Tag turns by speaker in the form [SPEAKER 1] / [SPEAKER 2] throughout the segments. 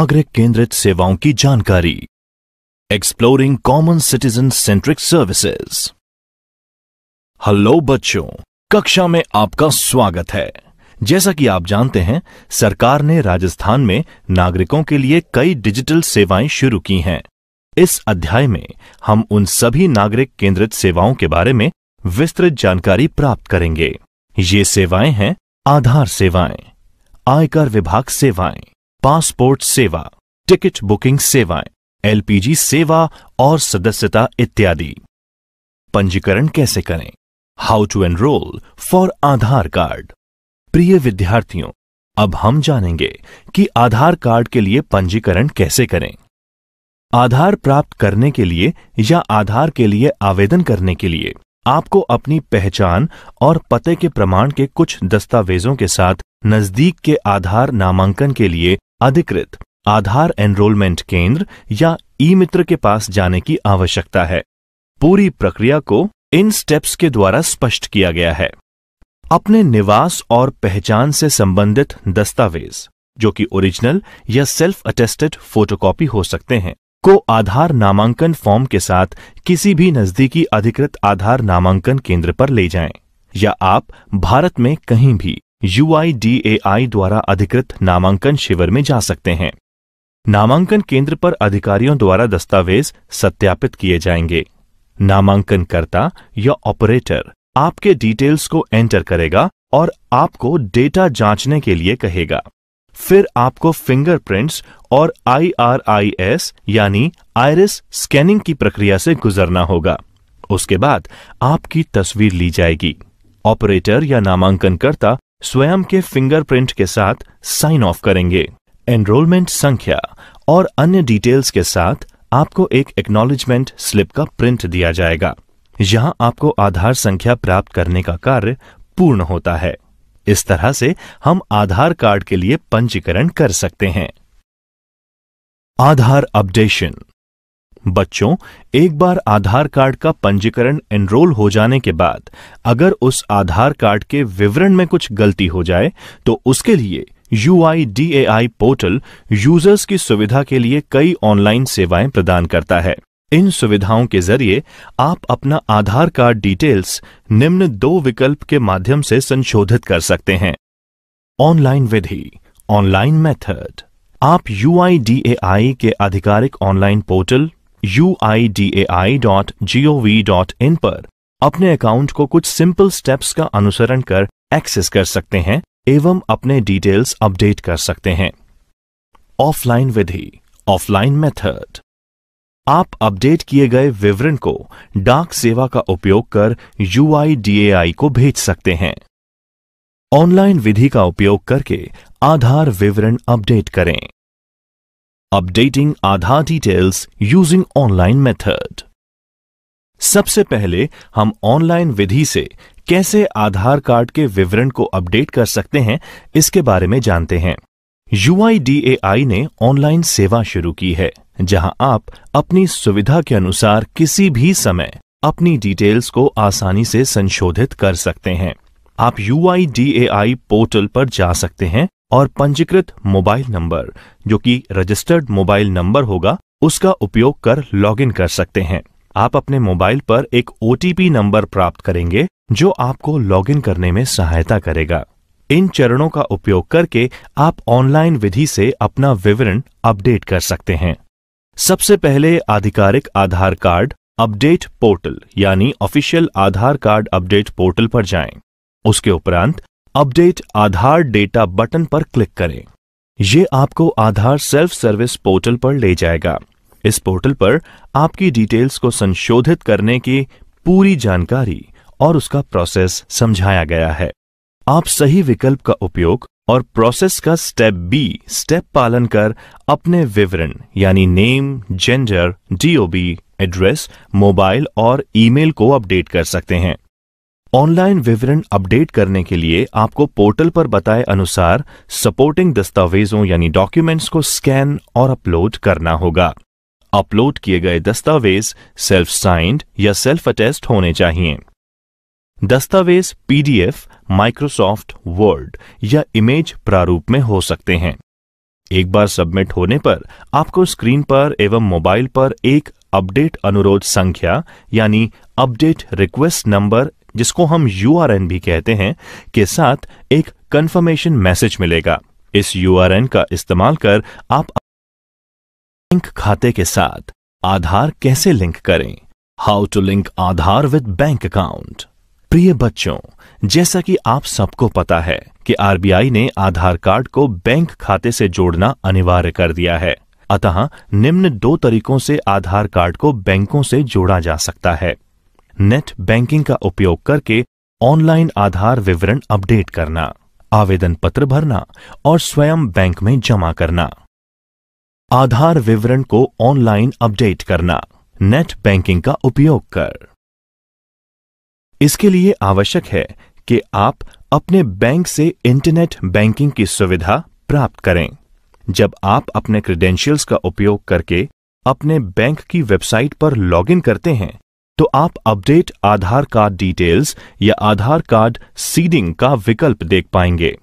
[SPEAKER 1] नागरिक केंद्रित सेवाओं की जानकारी exploring common citizen centric services hello बच्चों कक्षा में आपका स्वागत है जैसा कि आप जानते हैं सरकार ने राजस्थान में नागरिकों के लिए कई डिजिटल सेवाएं शुरू की हैं इस अध्याय में हम उन सभी नागरिक केंद्रित सेवाओं के बारे में विस्तृत जानकारी प्राप्त करेंगे ये सेवाएं हैं आधार सेवाएं आयकर विभाग सेवाएं पासपोर्ट सेवा टिकट बुकिंग सेवाएं एलपीजी सेवा और सदस्यता इत्यादि पंजीकरण कैसे करें how to enroll for Aadhaar card प्रिय विद्यार्थियों अब हम जानेंगे कि आधार कार्ड के लिए पंजीकरण कैसे करें आधार प्राप्त करने के लिए या आधार के लिए आवेदन करने के लिए आपको अपनी पहचान और पते के प्रमाण के कुछ दस्तावेजों के साथ नजदीक के आधार नामांकन के लिए अधिकृत आधार एनरोलमेंट केंद्र या ई मित्र के पास जाने की आवश्यकता है पूरी प्रक्रिया को इन स्टेप्स के द्वारा स्पष्ट किया गया है अपने निवास और पहचान से संबंधित दस्तावेज जो कि ओरिजिनल या सेल्फ अटेस्टेड फोटोकॉपी हो सकते हैं को आधार नामांकन फॉर्म के साथ किसी भी नजदीकी अधिकृत आधार नामांकन केंद्र पर ले जाएं या आप भारत में कहीं भी यूआईडीएआई द्वारा अधिकृत नामांकन शिविर में जा सकते हैं नामांकन केंद्र पर अधिकारियों द्वारा दस्तावेज सत्यापित किए जाएंगे नामांकनकर्ता या ऑपरेटर आपके डिटेल्स को एंटर करेगा और आपको डेटा जांचने के लिए कहेगा फिर आपको फिंगरप्रिंट्स और आईआरआईएस यानी आयरिस स्कैनिंग की प्रक्रिया से गुजरना होगा उसके बाद आपकी तस्वीर ली जाएगी ऑपरेटर या नामांकनकर्ता स्वयं के फिंगरप्रिंट के साथ साइन ऑफ करेंगे एनरोलमेंट संख्या और अन्य डिटेल्स के साथ आपको एक एक्नोलेजमेंट स्लिप का प्रिंट दिया जाएगा यहां आपको आधार संख्या प्राप्त करने का कार्य पूर्ण होता है इस तरह से हम आधार कार्ड के लिए पंजीकरण कर सकते हैं आधार अपडेशन बच्चों एक बार आधार कार्ड का पंजीकरण एनरोल हो जाने के बाद अगर उस आधार कार्ड के विवरण में कुछ गलती हो जाए तो उसके लिए यू पोर्टल यूजर्स की सुविधा के लिए कई ऑनलाइन सेवाएं प्रदान करता है इन सुविधाओं के जरिए आप अपना आधार कार्ड डिटेल्स निम्न दो विकल्प के माध्यम से संशोधित कर सकते हैं ऑनलाइन विधि ऑनलाइन मेथड आप यू के आधिकारिक ऑनलाइन पोर्टल uidai.gov.in पर अपने अकाउंट को कुछ सिंपल स्टेप्स का अनुसरण कर एक्सेस कर सकते हैं एवं अपने डिटेल्स अपडेट कर सकते हैं ऑफलाइन विधि ऑफलाइन मेथड आप अपडेट किए गए विवरण को डाक सेवा का उपयोग कर यू को भेज सकते हैं ऑनलाइन विधि का उपयोग करके आधार विवरण अपडेट करें updating Aadhaar details using online method सबसे पहले हम ऑनलाइन विधि से कैसे आधार कार्ड के विवरण को अपडेट कर सकते हैं इसके बारे में जानते हैं यूआईडीएआई ने ऑनलाइन सेवा शुरू की है जहां आप अपनी सुविधा के अनुसार किसी भी समय अपनी डिटेल्स को आसानी से संशोधित कर सकते हैं आप यू पोर्टल पर जा सकते हैं और पंजीकृत मोबाइल नंबर जो कि रजिस्टर्ड मोबाइल नंबर होगा उसका उपयोग कर लॉगिन कर सकते हैं आप अपने मोबाइल पर एक ओटीपी नंबर प्राप्त करेंगे जो आपको लॉगिन करने में सहायता करेगा इन चरणों का उपयोग करके आप ऑनलाइन विधि से अपना विवरण अपडेट कर सकते हैं सबसे पहले आधिकारिक आधार कार्ड अपडेट पोर्टल यानी official Aadhaar card update portal पर जाएं। उसके उपरांत अपडेट आधार डेटा बटन पर क्लिक करें ये आपको आधार सेल्फ सर्विस पोर्टल पर ले जाएगा इस पोर्टल पर आपकी डिटेल्स को संशोधित करने की पूरी जानकारी और उसका प्रोसेस समझाया गया है आप सही विकल्प का उपयोग और प्रोसेस का स्टेप बी स्टेप पालन कर अपने विवरण यानी name gender DOB address mobile और ईमेल को अपडेट कर सकते हैं ऑनलाइन विवरण अपडेट करने के लिए आपको पोर्टल पर बताए अनुसार सपोर्टिंग दस्तावेजों यानी डॉक्यूमेंट्स को स्कैन और अपलोड करना होगा अपलोड किए गए दस्तावेज सेल्फ साइंड या सेल्फ अटेस्ट होने चाहिए दस्तावेज पीडीएफ माइक्रोसॉफ्ट वर्ड या इमेज प्रारूप में हो सकते हैं एक बार सबमिट होने पर आपको स्क्रीन पर एवं मोबाइल पर एक अपडेट अनुरोध संख्या यानी अपडेट रिक्वेस्ट नंबर जिसको हम यू भी कहते हैं के साथ एक कंफर्मेशन मैसेज मिलेगा इस यू का इस्तेमाल कर आप बैंक खाते के साथ आधार कैसे लिंक करें how to link Aadhaar with bank account प्रिय बच्चों जैसा कि आप सबको पता है कि आरबीआई ने आधार कार्ड को बैंक खाते से जोड़ना अनिवार्य कर दिया है अतः निम्न दो तरीकों से आधार कार्ड को बैंकों से जोड़ा जा सकता है नेट बैंकिंग का उपयोग करके ऑनलाइन आधार विवरण अपडेट करना आवेदन पत्र भरना और स्वयं बैंक में जमा करना आधार विवरण को ऑनलाइन अपडेट करना नेट बैंकिंग का उपयोग कर इसके लिए आवश्यक है कि आप अपने बैंक से इंटरनेट बैंकिंग की सुविधा प्राप्त करें जब आप अपने क्रेडेंशियल्स का उपयोग करके अपने बैंक की वेबसाइट पर लॉगिन करते हैं तो आप अपडेट आधार कार्ड डिटेल्स या आधार कार्ड सीडिंग का विकल्प देख पाएंगे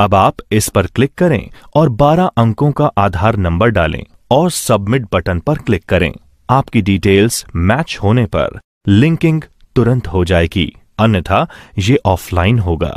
[SPEAKER 1] अब आप इस पर क्लिक करें और 12 अंकों का आधार नंबर डालें और सबमिट बटन पर क्लिक करें आपकी डिटेल्स मैच होने पर लिंकिंग तुरंत हो जाएगी अन्यथा ये ऑफलाइन होगा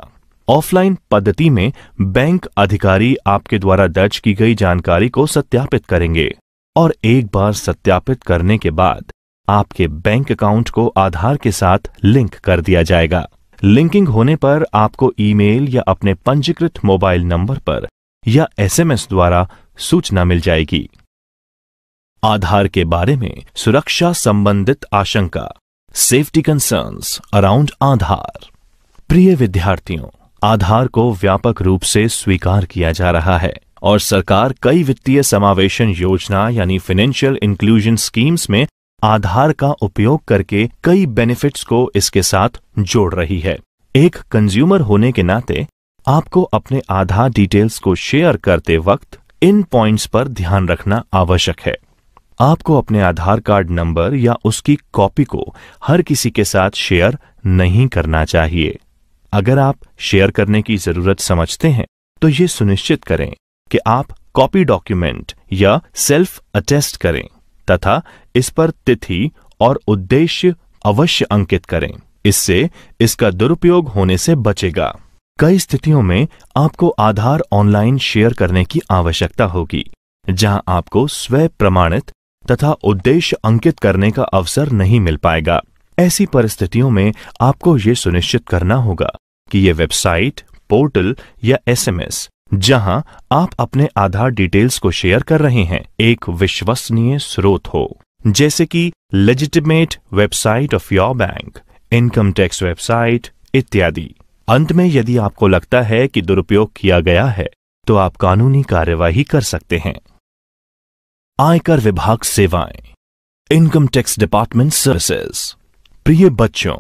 [SPEAKER 1] ऑफलाइन पद्धति में बैंक अधिकारी आपके द्वारा दर्ज की गई जानकारी को सत्यापित करेंगे और एक बार सत्यापित करने के बाद आपके बैंक अकाउंट को आधार के साथ लिंक कर दिया जाएगा लिंकिंग होने पर आपको ईमेल या अपने पंजीकृत मोबाइल नंबर पर या एसएमएस द्वारा सूचना मिल जाएगी आधार के बारे में सुरक्षा संबंधित आशंका सेफ्टी कंसर्न्स अराउंड आधार प्रिय विद्यार्थियों आधार को व्यापक रूप से स्वीकार किया जा रहा है और सरकार कई वित्तीय समावेशन योजना यानी फाइनेंशियल इंक्लूजन स्कीम्स में आधार का उपयोग करके कई बेनिफिट्स को इसके साथ जोड़ रही है एक कंज्यूमर होने के नाते आपको अपने आधार डिटेल्स को शेयर करते वक्त इन पॉइंट्स पर ध्यान रखना आवश्यक है आपको अपने आधार कार्ड नंबर या उसकी कॉपी को हर किसी के साथ शेयर नहीं करना चाहिए अगर आप शेयर करने की जरूरत समझते हैं तो ये सुनिश्चित करें कि आप कॉपी डॉक्यूमेंट या सेल्फ अटेस्ट करें तथा इस पर तिथि और उद्देश्य अवश्य अंकित करें इससे इसका दुरुपयोग होने से बचेगा कई स्थितियों में आपको आधार ऑनलाइन शेयर करने की आवश्यकता होगी जहां आपको स्व प्रमाणित तथा उद्देश्य अंकित करने का अवसर नहीं मिल पाएगा ऐसी परिस्थितियों में आपको यह सुनिश्चित करना होगा कि ये वेबसाइट पोर्टल या एसएमएस जहां आप अपने आधार डिटेल्स को शेयर कर रहे हैं एक विश्वसनीय स्रोत हो जैसे कि legitimate website of your bank income tax website इत्यादि अंत में यदि आपको लगता है कि दुरुपयोग किया गया है तो आप कानूनी कार्यवाही कर सकते हैं आयकर विभाग सेवाएं इनकम टैक्स डिपार्टमेंट सर्विसेज प्रिय बच्चों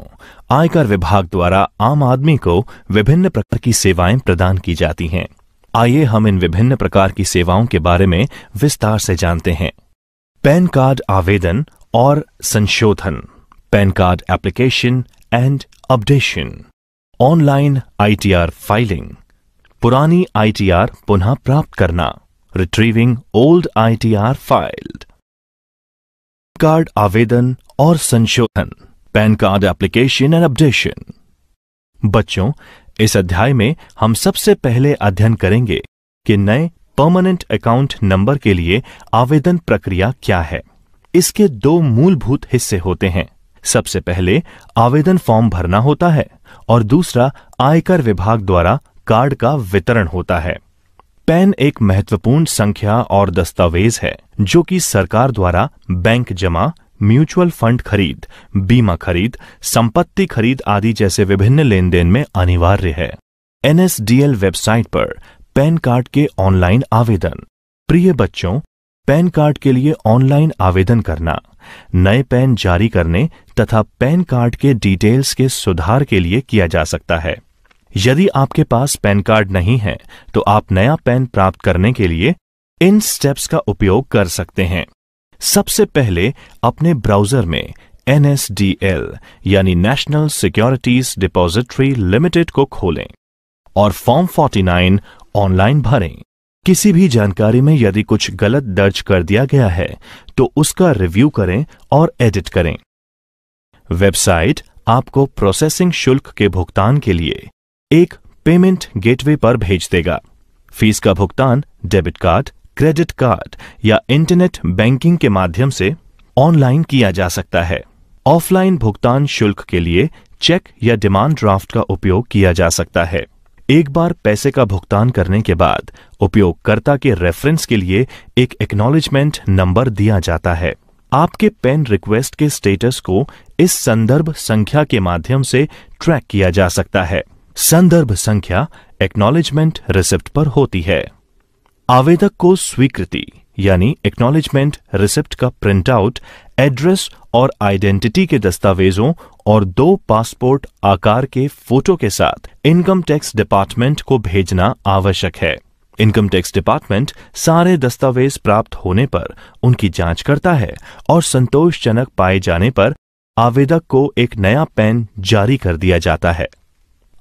[SPEAKER 1] आयकर विभाग द्वारा आम आदमी को विभिन्न प्रकार की सेवाएं प्रदान की जाती हैं आइए हम इन विभिन्न प्रकार की सेवाओं के बारे में विस्तार से जानते हैं पैन कार्ड आवेदन और संशोधन PAN card application and updation online ITR filing पुरानी आईटीआर पुनः प्राप्त करना retrieving old ITR filed card आवेदन और संशोधन PAN card application and updation बच्चों इस अध्याय में हम सबसे पहले अध्ययन करेंगे कि नए परमानेंट अकाउंट नंबर के लिए आवेदन प्रक्रिया क्या है इसके दो मूलभूत हिस्से होते हैं सबसे पहले आवेदन फॉर्म भरना होता है और दूसरा आयकर विभाग द्वारा कार्ड का वितरण होता है पैन एक महत्वपूर्ण संख्या और दस्तावेज है जो कि सरकार द्वारा बैंक जमा म्यूचुअल फंड खरीद बीमा खरीद संपत्ति खरीद आदि जैसे विभिन्न लेन देन में अनिवार्य है एनएसडीएल वेबसाइट पर पैन कार्ड के ऑनलाइन आवेदन प्रिय बच्चों पैन कार्ड के लिए ऑनलाइन आवेदन करना नए पैन जारी करने तथा पैन कार्ड के डिटेल्स के सुधार के लिए किया जा सकता है यदि आपके पास पैन कार्ड नहीं है तो आप नया पैन प्राप्त करने के लिए इन स्टेप्स का उपयोग कर सकते हैं सबसे पहले अपने ब्राउजर में एनएसडीएल यानी नेशनल सिक्योरिटीज डिपॉजिटरी लिमिटेड को खोलें और फॉर्म 49 ऑनलाइन भरें किसी भी जानकारी में यदि कुछ गलत दर्ज कर दिया गया है तो उसका रिव्यू करें और एडिट करें वेबसाइट आपको प्रोसेसिंग शुल्क के भुगतान के लिए एक पेमेंट गेटवे पर भेज देगा फीस का भुगतान डेबिट कार्ड क्रेडिट कार्ड या इंटरनेट बैंकिंग के माध्यम से ऑनलाइन किया जा सकता है ऑफलाइन भुगतान शुल्क के लिए चेक या डिमांड ड्राफ्ट का उपयोग किया जा सकता है एक बार पैसे का भुगतान करने के बाद उपयोगकर्ता के रेफरेंस के लिए एक एक्नॉलेजमेंट नंबर दिया जाता है आपके पेन रिक्वेस्ट के स्टेटस को इस संदर्भ संख्या के माध्यम से ट्रैक किया जा सकता है संदर्भ संख्या एक्नॉलेजमेंट रिसिप्ट पर होती है आवेदक को स्वीकृति यानी एक्नॉलेजमेंट रिसिप्ट का प्रिंट आउट एड्रेस और आइडेंटिटी के दस्तावेजों और दो पासपोर्ट आकार के फोटो के साथ इनकम टैक्स डिपार्टमेंट को भेजना आवश्यक है इनकम टैक्स डिपार्टमेंट सारे दस्तावेज प्राप्त होने पर उनकी जांच करता है और संतोषजनक पाए जाने पर आवेदक को एक नया पेन जारी कर दिया जाता है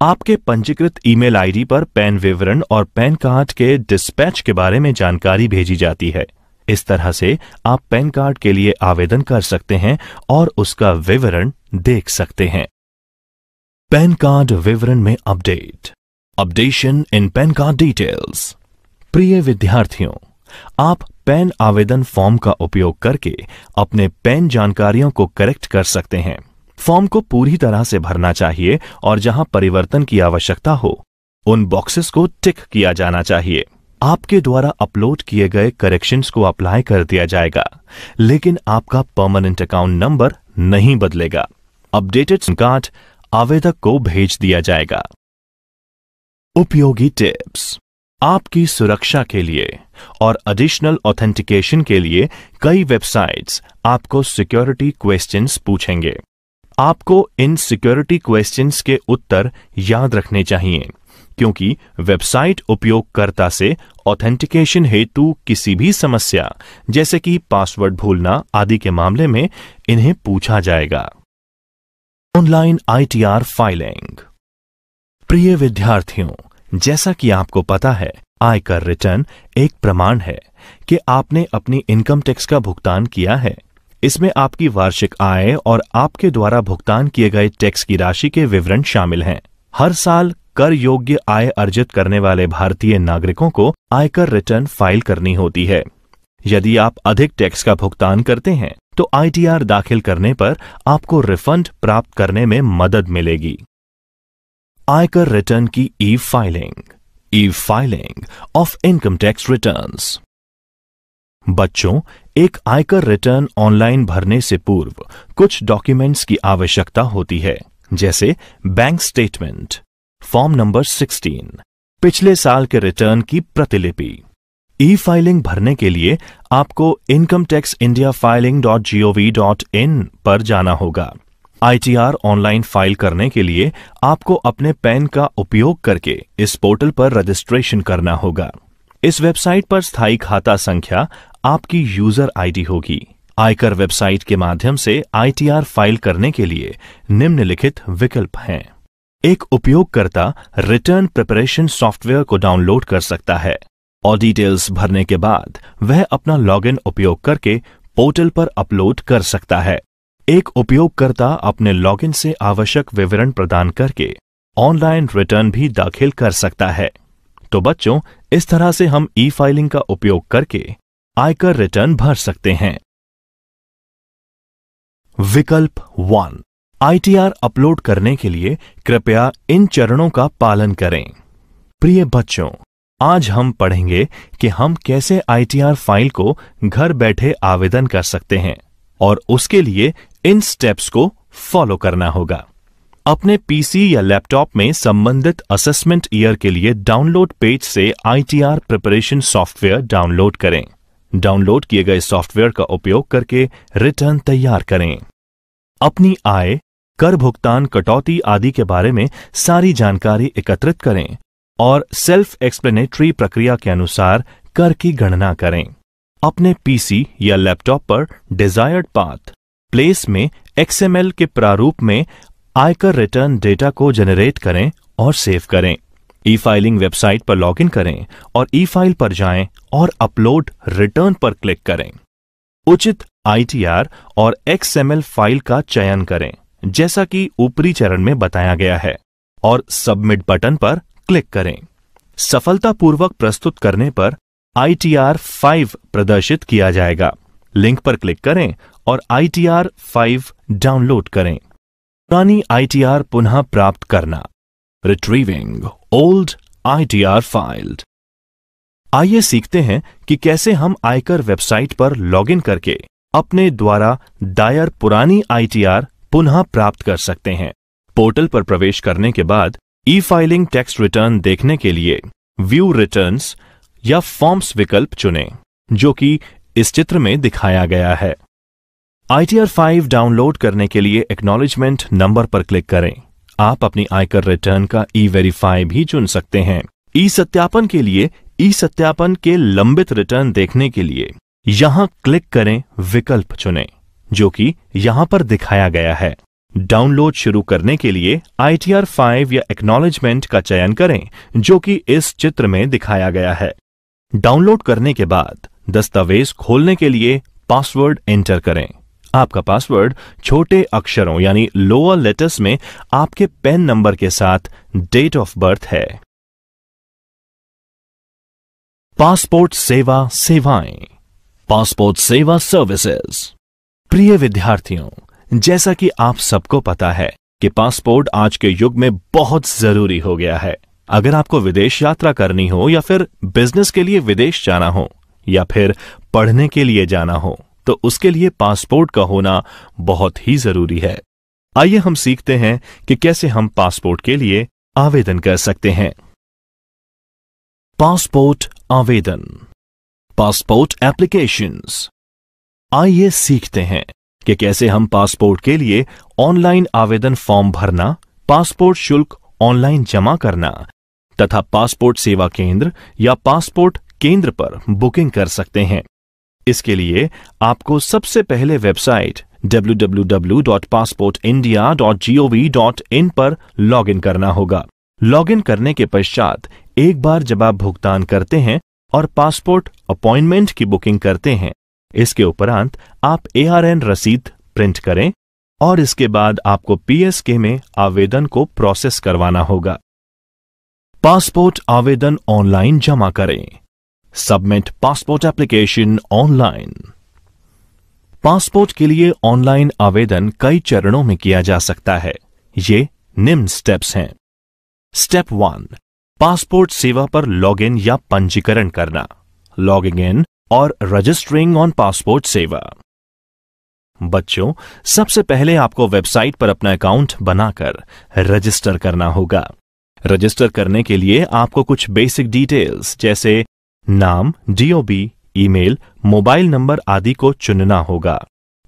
[SPEAKER 1] आपके पंजीकृत ईमेल आईडी पर पैन विवरण और पैन कार्ड के डिस्पैच के बारे में जानकारी भेजी जाती है इस तरह से आप पैन कार्ड के लिए आवेदन कर सकते हैं और उसका विवरण देख सकते हैं पैन कार्ड विवरण में update updation in PAN card details प्रिय विद्यार्थियों आप पैन आवेदन फॉर्म का उपयोग करके अपने पैन जानकारियों को करेक्ट कर सकते हैं फॉर्म को पूरी तरह से भरना चाहिए और जहां परिवर्तन की आवश्यकता हो उन बॉक्सेस को टिक किया जाना चाहिए आपके द्वारा अपलोड किए गए करेक्शंस को अप्लाई कर दिया जाएगा लेकिन आपका परमानेंट अकाउंट नंबर नहीं बदलेगा अपडेटेड कार्ड आवेदक को भेज दिया जाएगा उपयोगी टिप्स आपकी सुरक्षा के लिए और एडिशनल ऑथेंटिकेशन के लिए कई वेबसाइट्स आपको सिक्योरिटी क्वेश्चंस पूछेंगे आपको इन सिक्योरिटी क्वेश्चंस के उत्तर याद रखने चाहिए क्योंकि वेबसाइट उपयोगकर्ता से ऑथेंटिकेशन हेतु किसी भी समस्या जैसे कि पासवर्ड भूलना आदि के मामले में इन्हें पूछा जाएगा ऑनलाइन आईटीआर फाइलिंग प्रिय विद्यार्थियों जैसा कि आपको पता है आयकर रिटर्न एक प्रमाण है कि आपने अपनी इनकम टैक्स का भुगतान किया है इसमें आपकी वार्षिक आय और आपके द्वारा भुगतान किए गए टैक्स की राशि के विवरण शामिल हैं हर साल कर योग्य आय अर्जित करने वाले भारतीय नागरिकों को आयकर रिटर्न फाइल करनी होती है यदि आप अधिक टैक्स का भुगतान करते हैं तो आईटीआर दाखिल करने पर आपको रिफंड प्राप्त करने में मदद मिलेगी आयकर रिटर्न की e filing e filing of income tax returns बच्चों एक आयकर रिटर्न ऑनलाइन भरने से पूर्व कुछ डॉक्यूमेंट्स की आवश्यकता होती है जैसे बैंक स्टेटमेंट फॉर्म नंबर 16, पिछले साल के रिटर्न की प्रतिलिपि ई फाइलिंग भरने के लिए आपको income tax India filing dot G O V dot in पर जाना होगा आईटीआर ऑनलाइन फाइल करने के लिए आपको अपने पैन का उपयोग करके इस पोर्टल पर रजिस्ट्रेशन करना होगा इस वेबसाइट पर स्थायी खाता संख्या आपकी यूजर आईडी होगी आयकर वेबसाइट के माध्यम से आईटीआर फाइल करने के लिए निम्नलिखित विकल्प हैं एक उपयोगकर्ता रिटर्न प्रिपरेशन सॉफ्टवेयर को डाउनलोड कर सकता है और डिटेल्स भरने के बाद वह अपना लॉगिन उपयोग करके पोर्टल पर अपलोड कर सकता है एक उपयोगकर्ता अपने लॉगिन से आवश्यक विवरण प्रदान करके ऑनलाइन रिटर्न भी दाखिल कर सकता है तो बच्चों इस तरह से हम ई फाइलिंग का उपयोग करके आयकर रिटर्न भर सकते हैं विकल्प वन आईटीआर अपलोड करने के लिए कृपया इन चरणों का पालन करें प्रिय बच्चों आज हम पढ़ेंगे कि हम कैसे आईटीआर फाइल को घर बैठे आवेदन कर सकते हैं और उसके लिए इन स्टेप्स को फॉलो करना होगा अपने पीसी या लैपटॉप में संबंधित असेसमेंट ईयर के लिए डाउनलोड पेज से आईटीआर प्रिपरेशन सॉफ्टवेयर डाउनलोड करें डाउनलोड किए गए सॉफ्टवेयर का उपयोग करके रिटर्न तैयार करें अपनी आय कर भुगतान कटौती आदि के बारे में सारी जानकारी एकत्रित करें और सेल्फ एक्सप्लेनेटरी प्रक्रिया के अनुसार कर की गणना करें अपने पीसी या लैपटॉप पर डिजायर्ड पाथ प्लेस में एक्सएमएल के प्रारूप में आयकर रिटर्न डेटा को जनरेट करें और सेव करें ई फाइलिंग वेबसाइट पर लॉगिन करें और ई फाइल पर जाएं और अपलोड रिटर्न पर क्लिक करें उचित आईटीआर और एक्सएमएल फाइल का चयन करें जैसा कि ऊपरी चरण में बताया गया है और सबमिट बटन पर क्लिक करें सफलतापूर्वक प्रस्तुत करने पर आईटीआर 5 प्रदर्शित किया जाएगा लिंक पर क्लिक करें और आईटीआर 5 डाउनलोड करें पुरानी आईटीआर पुनः प्राप्त करना रिट्रीविंग ओल्ड आईटीआर फाइल्ड आइए सीखते हैं कि कैसे हम आयकर वेबसाइट पर लॉगिन करके अपने द्वारा दायर पुरानी आईटीआर पुनः प्राप्त कर सकते हैं पोर्टल पर प्रवेश करने के बाद ई फाइलिंग टैक्स रिटर्न देखने के लिए व्यू रिटर्न या फॉर्म्स विकल्प चुनें जो कि इस चित्र में दिखाया गया है I T R five download करने के लिए एक्नॉलेजमेंट नंबर पर क्लिक करें आप अपनी आयकर रिटर्न का ई वेरीफाई भी चुन सकते हैं ई सत्यापन के लिए ई सत्यापन के लंबित रिटर्न देखने के लिए यहां क्लिक करें विकल्प चुने जो कि यहां पर दिखाया गया है डाउनलोड शुरू करने के लिए आई टी आर फाइव या एक्नॉलेजमेंट का चयन करें जो कि इस चित्र में दिखाया गया है डाउनलोड करने के बाद दस्तावेज खोलने के लिए पासवर्ड एंटर करें आपका पासवर्ड छोटे अक्षरों यानी लोअर लेटर्स में आपके पेन नंबर के साथ डेट ऑफ बर्थ है पासपोर्ट सेवा सेवाएं पासपोर्ट सेवा सर्विसेज प्रिय विद्यार्थियों जैसा कि आप सबको पता है कि पासपोर्ट आज के युग में बहुत जरूरी हो गया है अगर आपको विदेश यात्रा करनी हो या फिर बिजनेस के लिए विदेश जाना हो या फिर पढ़ने के लिए जाना हो तो उसके लिए पासपोर्ट का होना बहुत ही जरूरी है आइए हम सीखते हैं कि कैसे हम पासपोर्ट के लिए आवेदन कर सकते हैं पासपोर्ट आवेदन पासपोर्ट एप्लीकेशंस आइए सीखते हैं कि कैसे हम पासपोर्ट के लिए ऑनलाइन आवेदन फॉर्म भरना पासपोर्ट शुल्क ऑनलाइन जमा करना तथा पासपोर्ट सेवा केंद्र या पासपोर्ट केंद्र पर बुकिंग कर सकते हैं इसके लिए आपको सबसे पहले वेबसाइट www.passportindia.gov.in पर लॉगिन करना होगा लॉगिन करने के पश्चात एक बार जब आप भुगतान करते हैं और पासपोर्ट अपॉइंटमेंट की बुकिंग करते हैं इसके उपरांत आप एआरएन रसीद प्रिंट करें और इसके बाद आपको पीएसके में आवेदन को प्रोसेस करवाना होगा पासपोर्ट आवेदन ऑनलाइन जमा करें submit passport application online passport के लिए ऑनलाइन आवेदन कई चरणों में किया जा सकता है ये निम्न स्टेप्स हैं स्टेप वन पासपोर्ट सेवा पर लॉग इन या पंजीकरण करना लॉगिंग इन और रजिस्टरिंग ऑन पासपोर्ट सेवा बच्चों सबसे पहले आपको वेबसाइट पर अपना अकाउंट बनाकर रजिस्टर करना होगा रजिस्टर करने के लिए आपको कुछ बेसिक डिटेल्स जैसे नाम डीओबी ईमेल मोबाइल नंबर आदि को चुनना होगा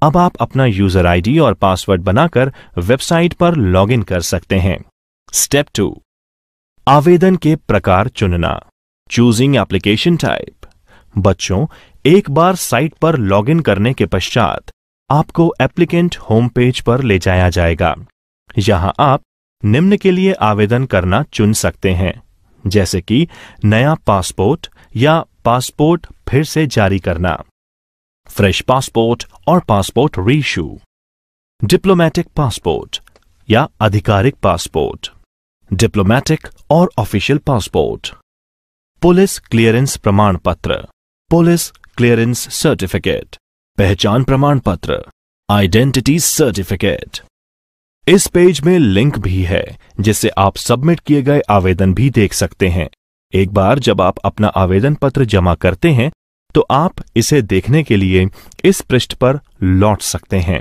[SPEAKER 1] अब आप अपना यूजर आईडी और पासवर्ड बनाकर वेबसाइट पर लॉगिन कर सकते हैं स्टेप टू आवेदन के प्रकार चुनना चूजिंग एप्लीकेशन टाइप बच्चों एक बार साइट पर लॉगिन करने के पश्चात आपको एप्लीकेंट होम पेज पर ले जाया जाएगा यहां आप निम्न के लिए आवेदन करना चुन सकते हैं जैसे कि नया पासपोर्ट या पासपोर्ट फिर से जारी करना फ्रेश पासपोर्ट और पासपोर्ट रीशू डिप्लोमेटिक पासपोर्ट या आधिकारिक पासपोर्ट डिप्लोमेटिक और ऑफिशियल पासपोर्ट पुलिस क्लियरेंस प्रमाण पत्र पुलिस क्लियरेंस सर्टिफिकेट पहचान प्रमाण पत्र आइडेंटिटी सर्टिफिकेट इस पेज में लिंक भी है जिससे आप सबमिट किए गए आवेदन भी देख सकते हैं एक बार जब आप अपना आवेदन पत्र जमा करते हैं तो आप इसे देखने के लिए इस पृष्ठ पर लौट सकते हैं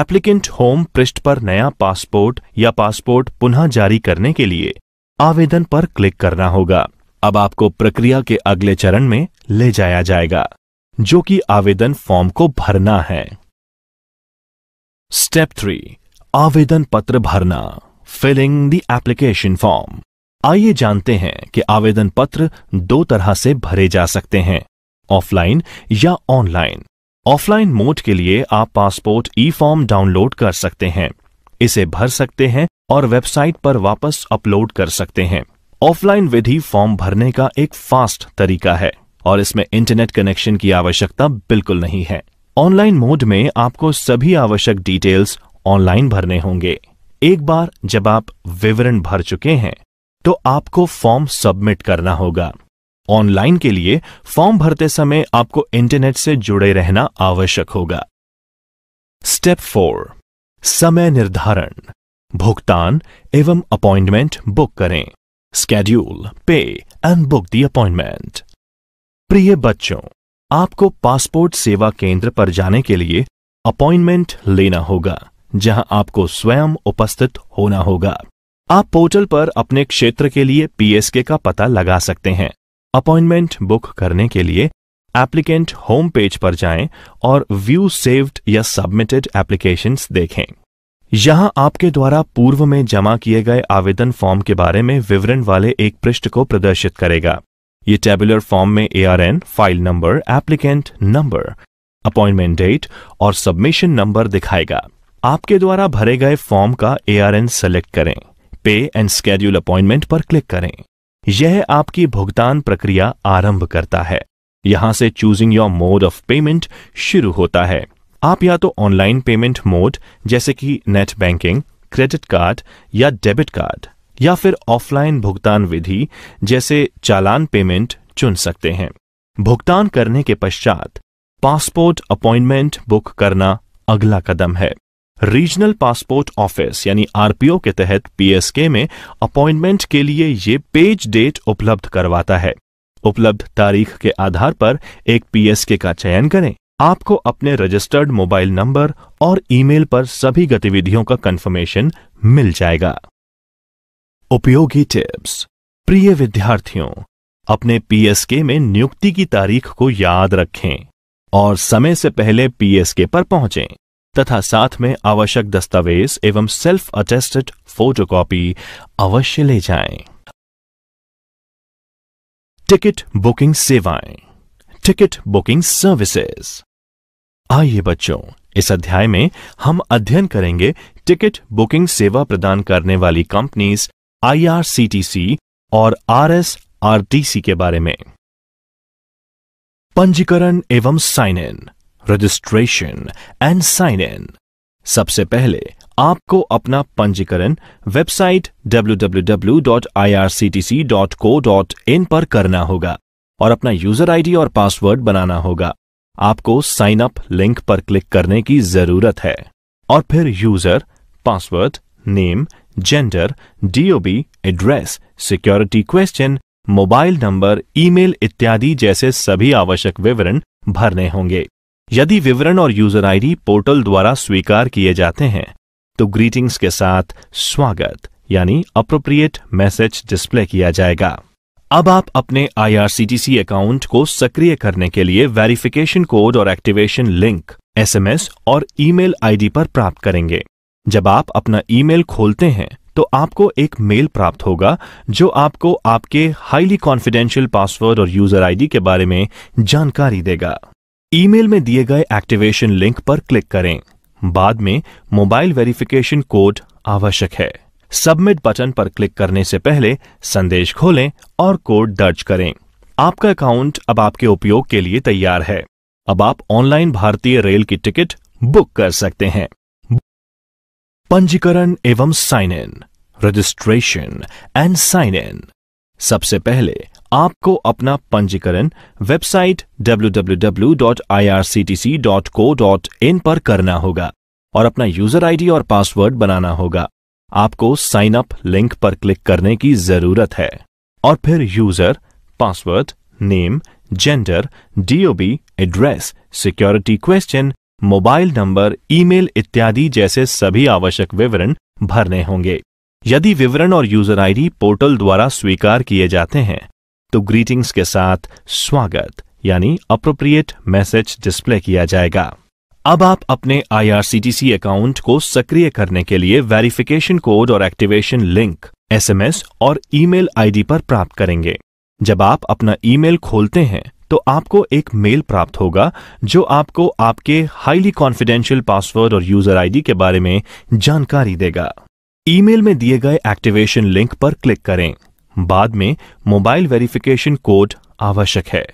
[SPEAKER 1] एप्लीकेंट होम पृष्ठ पर नया पासपोर्ट या पासपोर्ट पुनः जारी करने के लिए आवेदन पर क्लिक करना होगा अब आपको प्रक्रिया के अगले चरण में ले जाया जाएगा जो कि आवेदन फॉर्म को भरना है स्टेप थ्री आवेदन पत्र भरना फिलिंग द एप्लीकेशन फॉर्म आइए जानते हैं कि आवेदन पत्र दो तरह से भरे जा सकते हैं ऑफलाइन या ऑनलाइन ऑफलाइन मोड के लिए आप पासपोर्ट ई फॉर्म डाउनलोड कर सकते हैं इसे भर सकते हैं और वेबसाइट पर वापस अपलोड कर सकते हैं ऑफलाइन विधि फॉर्म भरने का एक फास्ट तरीका है और इसमें इंटरनेट कनेक्शन की आवश्यकता बिल्कुल नहीं है ऑनलाइन मोड में आपको सभी आवश्यक डिटेल्स ऑनलाइन भरने होंगे एक बार जब आप विवरण भर चुके हैं तो आपको फॉर्म सबमिट करना होगा ऑनलाइन के लिए फॉर्म भरते समय आपको इंटरनेट से जुड़े रहना आवश्यक होगा स्टेप फोर समय निर्धारण भुगतान एवं अपॉइंटमेंट बुक करें schedule pay and book the appointment प्रिय बच्चों आपको पासपोर्ट सेवा केंद्र पर जाने के लिए अपॉइंटमेंट लेना होगा जहां आपको स्वयं उपस्थित होना होगा आप पोर्टल पर अपने क्षेत्र के लिए पीएसके का पता लगा सकते हैं अपॉइंटमेंट बुक करने के लिए एप्लीकेंट होम पेज पर जाएं और व्यू सेव्ड या सबमिटेड एप्लीकेशंस देखें यहां आपके द्वारा पूर्व में जमा किए गए आवेदन फॉर्म के बारे में विवरण वाले एक पृष्ठ को प्रदर्शित करेगा ये टेबुलर फॉर्म में ARN, file number applicant number appointment date और सबमिशन नंबर दिखाएगा आपके द्वारा भरे गए फॉर्म का एआरएन सेलेक्ट करें पे एंड स्केड्यूल अपॉइंटमेंट पर क्लिक करें यह आपकी भुगतान प्रक्रिया आरंभ करता है यहां से choosing your mode of payment शुरू होता है आप या तो ऑनलाइन पेमेंट मोड जैसे कि नेट बैंकिंग क्रेडिट कार्ड या डेबिट कार्ड या फिर ऑफलाइन भुगतान विधि जैसे चालान पेमेंट चुन सकते हैं भुगतान करने के पश्चात पासपोर्ट अपॉइंटमेंट बुक करना अगला कदम है रीजनल पासपोर्ट ऑफिस यानी आरपीओ के तहत पीएसके में अपॉइंटमेंट के लिए ये पेज डेट उपलब्ध करवाता है उपलब्ध तारीख के आधार पर एक पीएसके का चयन करें आपको अपने रजिस्टर्ड मोबाइल नंबर और ईमेल पर सभी गतिविधियों का कंफर्मेशन मिल जाएगा उपयोगी टिप्स प्रिय विद्यार्थियों अपने पीएसके में नियुक्ति की तारीख को याद रखें और समय से पहले पीएसके पर पहुंचें तथा साथ में आवश्यक दस्तावेज एवं सेल्फ अटेस्टेड फोटोकॉपी अवश्य ले जाएं। टिकट बुकिंग सेवाएं टिकट बुकिंग सर्विसेज आइए बच्चों इस अध्याय में हम अध्ययन करेंगे टिकट बुकिंग सेवा प्रदान करने वाली कंपनीज आईआरसीटीसी और आरएसआरटीसी के बारे में पंजीकरण एवं sign in registration and sign in सबसे पहले आपको अपना पंजीकरण वेबसाइट www.irctc.co.in पर करना होगा और अपना यूजर आईडी और पासवर्ड बनाना होगा आपको साइन अप लिंक पर क्लिक करने की जरूरत है और फिर user password name gender DOB address security question mobile number email इत्यादि जैसे सभी आवश्यक विवरण भरने होंगे यदि विवरण और यूजर आईडी पोर्टल द्वारा स्वीकार किए जाते हैं तो ग्रीटिंग्स के साथ स्वागत यानी अप्रोप्रिएट मैसेज डिस्प्ले किया जाएगा अब आप अपने आईआरसीटीसी अकाउंट को सक्रिय करने के लिए वेरिफिकेशन कोड और एक्टिवेशन लिंक एसएमएस और ईमेल आईडी पर प्राप्त करेंगे जब आप अपना ईमेल खोलते हैं तो आपको एक मेल प्राप्त होगा जो आपको आपके हाईली कॉन्फिडेंशियल पासवर्ड और यूजर आईडी के बारे में जानकारी देगा ईमेल में दिए गए एक्टिवेशन लिंक पर क्लिक करें बाद में मोबाइल वेरिफिकेशन कोड आवश्यक है सबमिट बटन पर क्लिक करने से पहले संदेश खोलें और कोड दर्ज करें आपका अकाउंट अब आपके उपयोग के लिए तैयार है अब आप ऑनलाइन भारतीय रेल की टिकट बुक कर सकते हैं पंजीकरण एवं sign in registration and sign in सबसे पहले आपको अपना पंजीकरण वेबसाइट www.irctc.co.in पर करना होगा और अपना यूजर आईडी और पासवर्ड बनाना होगा आपको साइन अप लिंक पर क्लिक करने की जरूरत है और फिर user password name gender DOB address security question mobile number email इत्यादि जैसे सभी आवश्यक विवरण भरने होंगे यदि विवरण और यूजर आईडी पोर्टल द्वारा स्वीकार किए जाते हैं तो ग्रीटिंग्स के साथ स्वागत यानी अप्रोप्रिएट मैसेज डिस्प्ले किया जाएगा अब आप अपने आईआरसीटीसी अकाउंट को सक्रिय करने के लिए वेरिफिकेशन कोड और एक्टिवेशन लिंक एसएमएस और ईमेल आईडी पर प्राप्त करेंगे जब आप अपना ईमेल खोलते हैं तो आपको एक मेल प्राप्त होगा जो आपको आपके हाईली कॉन्फिडेंशियल पासवर्ड और यूजर आईडी के बारे में जानकारी देगा ईमेल में दिए गए एक्टिवेशन लिंक पर क्लिक करें बाद में मोबाइल वेरिफिकेशन कोड आवश्यक है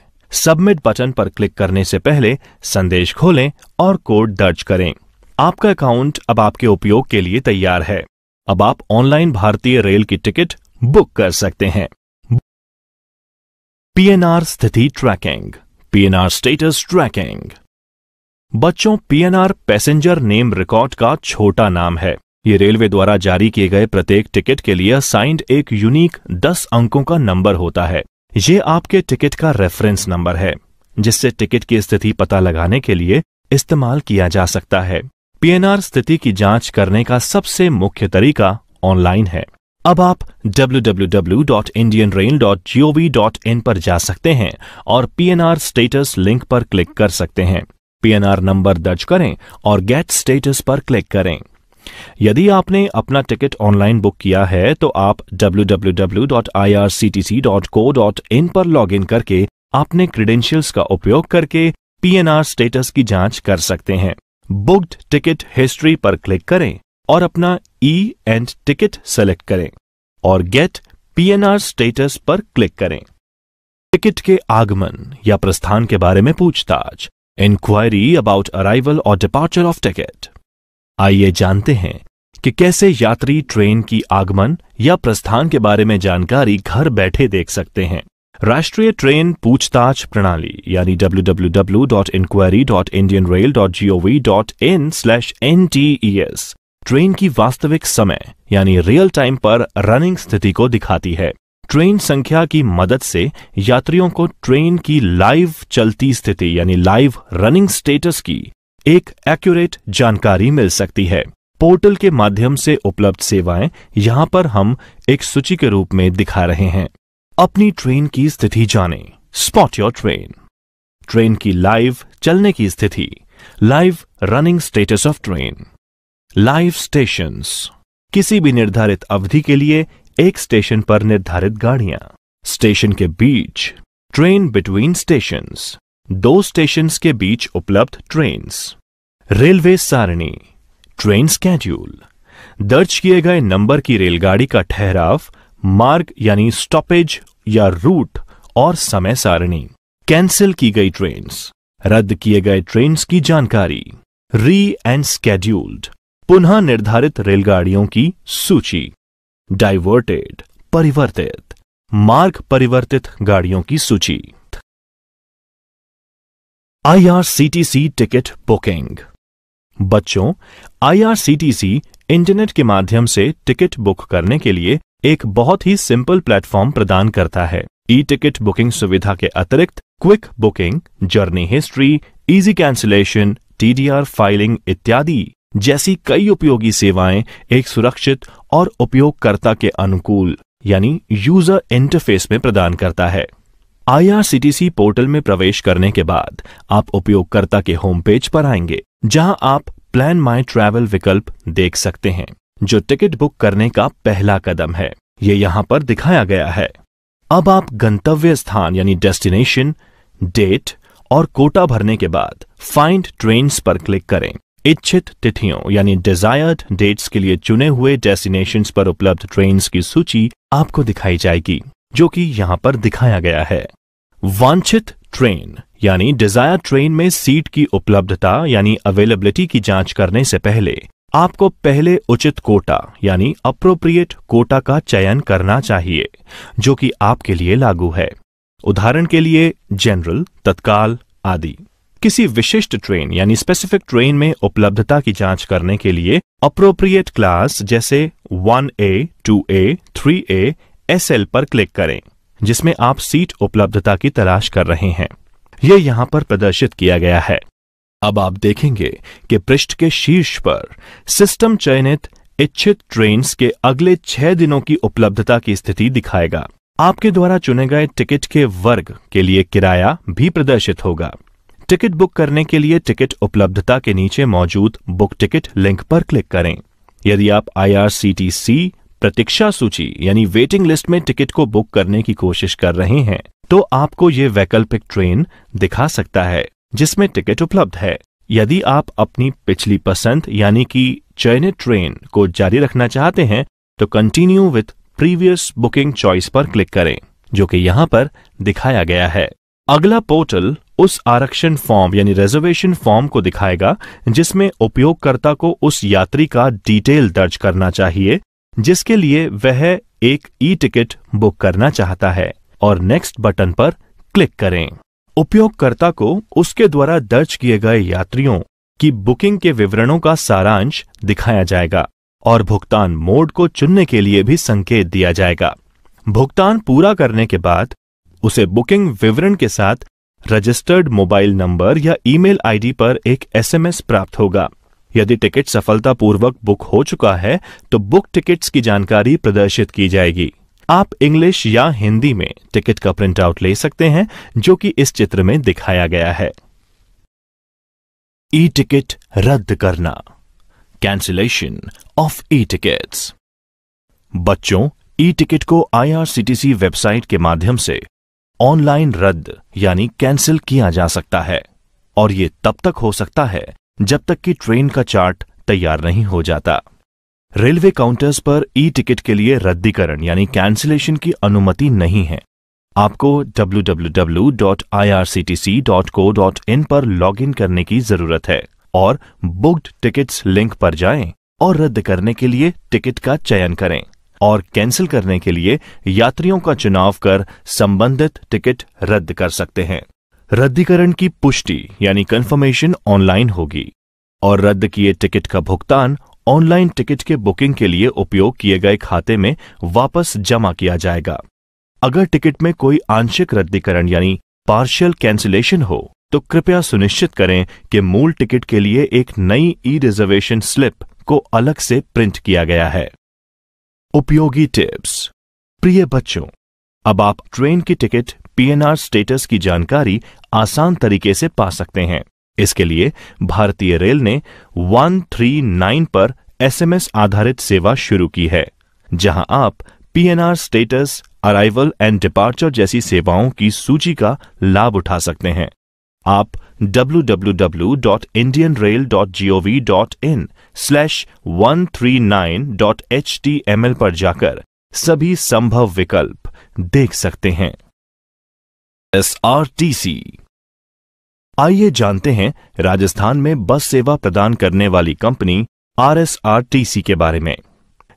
[SPEAKER 1] सबमिट बटन पर क्लिक करने से पहले संदेश खोलें और कोड दर्ज करें आपका अकाउंट अब आपके उपयोग के लिए तैयार है अब आप ऑनलाइन भारतीय रेल की टिकट बुक कर सकते हैं पीएनआर स्थिति ट्रैकिंग पीएनआर स्टेटस ट्रैकिंग बच्चों पीएनआर पैसेंजर नेम रिकॉर्ड का छोटा नाम है ये रेलवे द्वारा जारी किए गए प्रत्येक टिकट के लिए साइंड एक यूनिक दस अंकों का नंबर होता है ये आपके टिकट का रेफरेंस नंबर है जिससे टिकट की स्थिति पता लगाने के लिए इस्तेमाल किया जा सकता है पीएनआर स्थिति की जांच करने का सबसे मुख्य तरीका ऑनलाइन है अब आप www.indianrail.gov.in पर जा सकते हैं और पीएनआर स्टेटस लिंक पर क्लिक कर सकते हैं पीएनआर नंबर दर्ज करें और गेट स्टेटस पर क्लिक करें यदि आपने अपना टिकट ऑनलाइन बुक किया है तो आप www.irctc.co.in पर लॉगिन करके अपने क्रीडेंशियल्स का उपयोग करके पीएनआर स्टेटस की जांच कर सकते हैं बुक्ड टिकट हिस्ट्री पर क्लिक करें और अपना ई एंड टिकट सेलेक्ट करें और गेट पीएनआर स्टेटस पर क्लिक करें टिकट के आगमन या प्रस्थान के बारे में पूछताछ इंक्वायरी अबाउट अराइवल और डिपार्चर ऑफ टिकट आइए जानते हैं कि कैसे यात्री ट्रेन की आगमन या प्रस्थान के बारे में जानकारी घर बैठे देख सकते हैं राष्ट्रीय ट्रेन पूछताछ प्रणाली यानी www.inquiry.indianrail.gov.in/ntes ट्रेन की वास्तविक समय यानी रियल टाइम पर रनिंग स्थिति को दिखाती है ट्रेन संख्या की मदद से यात्रियों को ट्रेन की लाइव चलती स्थिति यानी लाइव रनिंग स्टेटस की एक एक्यूरेट जानकारी मिल सकती है पोर्टल के माध्यम से उपलब्ध सेवाएं यहां पर हम एक सूची के रूप में दिखा रहे हैं अपनी ट्रेन की स्थिति जानें स्पॉट योर ट्रेन ट्रेन की लाइव चलने की स्थिति live running status of train live station किसी भी निर्धारित अवधि के लिए एक स्टेशन पर निर्धारित गाड़ियां स्टेशन के बीच ट्रेन बिटवीन स्टेशन दो स्टेशन के बीच उपलब्ध ट्रेन्स रेलवे सारणी ट्रेन स्केड्यूल दर्ज किए गए नंबर की रेलगाड़ी का ठहराव मार्ग यानी स्टॉपेज या रूट और समय सारणी कैंसिल की गई ट्रेन रद्द किए गए ट्रेन की जानकारी री एंड स्केड्यूल्ड पुनः निर्धारित रेलगाड़ियों की सूची डाइवर्टेड परिवर्तित मार्ग परिवर्तित गाड़ियों की सूची आईआरसीटीसी टिकट बुकिंग बच्चों आईआरसीटीसी इंटरनेट के माध्यम से टिकट बुक करने के लिए एक बहुत ही सिंपल प्लेटफॉर्म प्रदान करता है ई टिकट बुकिंग सुविधा के अतिरिक्त quick booking journey history easy cancellation TDR filing इत्यादि जैसी कई उपयोगी सेवाएं एक सुरक्षित और उपयोगकर्ता के अनुकूल यानी यूजर इंटरफेस में प्रदान करता है आईआरसीटीसी पोर्टल में प्रवेश करने के बाद आप उपयोगकर्ता के होम पेज पर आएंगे जहां आप प्लान माई ट्रैवल विकल्प देख सकते हैं जो टिकट बुक करने का पहला कदम है ये यहां पर दिखाया गया है अब आप गंतव्य स्थान यानी डेस्टिनेशन डेट और कोटा भरने के बाद फाइंड ट्रेन्स पर क्लिक करें इच्छित तिथियों यानी डिजायर्ड डेट्स के लिए चुने हुए डेस्टिनेशन पर उपलब्ध ट्रेन्स की सूची आपको दिखाई जाएगी जो कि यहां पर दिखाया गया है वांछित ट्रेन यानी डिजायर ट्रेन में सीट की उपलब्धता यानी अवेलेबिलिटी की जांच करने से पहले आपको पहले उचित कोटा यानी अप्रोप्रिएट कोटा का चयन करना चाहिए जो कि आपके लिए लागू है उदाहरण के लिए जनरल तत्काल आदि किसी विशिष्ट ट्रेन यानी स्पेसिफिक ट्रेन में उपलब्धता की जांच करने के लिए अप्रोप्रिएट क्लास जैसे 1A, 2A, 3A, S L पर क्लिक करें जिसमें आप सीट उपलब्धता की तलाश कर रहे हैं यह यहां पर प्रदर्शित किया गया है अब आप देखेंगे कि पृष्ठ के शीर्ष पर सिस्टम चयनित इच्छित ट्रेन के अगले छह दिनों की उपलब्धता की स्थिति दिखाएगा आपके द्वारा चुने गए टिकट के वर्ग के लिए किराया भी प्रदर्शित होगा टिकट बुक करने के लिए टिकट उपलब्धता के नीचे मौजूद बुक टिकट लिंक पर क्लिक करें यदि आप आईआरसीटीसी प्रतीक्षा सूची यानी वेटिंग लिस्ट में टिकट को बुक करने की कोशिश कर रहे हैं तो आपको ये वैकल्पिक ट्रेन दिखा सकता है जिसमें टिकट उपलब्ध है यदि आप अपनी पिछली पसंद यानी कि चयनित ट्रेन को जारी रखना चाहते हैं तो continue with previous booking choice पर क्लिक करें जो कि यहां पर दिखाया गया है अगला पोर्टल उस आरक्षण फॉर्म यानी रिजर्वेशन फॉर्म को दिखाएगा जिसमें उपयोगकर्ता को उस यात्री का डिटेल दर्ज करना चाहिए जिसके लिए वह एक ई टिकट बुक करना चाहता है और नेक्स्ट बटन पर क्लिक करें उपयोगकर्ता को उसके द्वारा दर्ज किए गए यात्रियों की बुकिंग के विवरणों का सारांश दिखाया जाएगा और भुगतान मोड को चुनने के लिए भी संकेत दिया जाएगा भुगतान पूरा करने के बाद उसे बुकिंग विवरण के साथ रजिस्टर्ड मोबाइल नंबर या ईमेल आईडी पर एक एसएमएस प्राप्त होगा यदि टिकट सफलतापूर्वक बुक हो चुका है तो बुक टिकट्स की जानकारी प्रदर्शित की जाएगी आप इंग्लिश या हिंदी में टिकट का प्रिंट आउट ले सकते हैं जो कि इस चित्र में दिखाया गया है ई टिकट रद्द करना कैंसिलेशन ऑफ ई टिकट्स बच्चों ई टिकट को आईआरसीटीसी वेबसाइट के माध्यम से ऑनलाइन रद्द यानी कैंसिल किया जा सकता है और ये तब तक हो सकता है जब तक कि ट्रेन का चार्ट तैयार नहीं हो जाता रेलवे काउंटर्स पर ई टिकट के लिए रद्दीकरण यानी कैंसिलेशन की अनुमति नहीं है आपको www.irctc.co.in पर लॉगिन करने की जरूरत है और बुक्ड टिकट्स लिंक पर जाएं और रद्द करने के लिए टिकट का चयन करें और कैंसिल करने के लिए यात्रियों का चुनाव कर संबंधित टिकट रद्द कर सकते हैं रद्दीकरण की पुष्टि यानी कंफर्मेशन ऑनलाइन होगी और रद्द किए टिकट का भुगतान ऑनलाइन टिकट के बुकिंग के लिए उपयोग किए गए खाते में वापस जमा किया जाएगा अगर टिकट में कोई आंशिक रद्दीकरण यानी पार्शियल कैंसिलेशन हो तो कृपया सुनिश्चित करें कि मूल टिकट के लिए एक नई ई रिजर्वेशन स्लिप को अलग से प्रिंट किया गया है उपयोगी टिप्स प्रिय बच्चों अब आप ट्रेन की टिकट पीएनआर स्टेटस की जानकारी आसान तरीके से पा सकते हैं इसके लिए भारतीय रेल ने 139 पर एसएमएस आधारित सेवा शुरू की है जहां आप PNR status arrival and departure जैसी सेवाओं की सूची का लाभ उठा सकते हैं आप www.indianrail.gov.in/139.html पर जाकर सभी संभव विकल्प देख सकते हैं एस आर टी सी आइए जानते हैं राजस्थान में बस सेवा प्रदान करने वाली company R S R T C के बारे में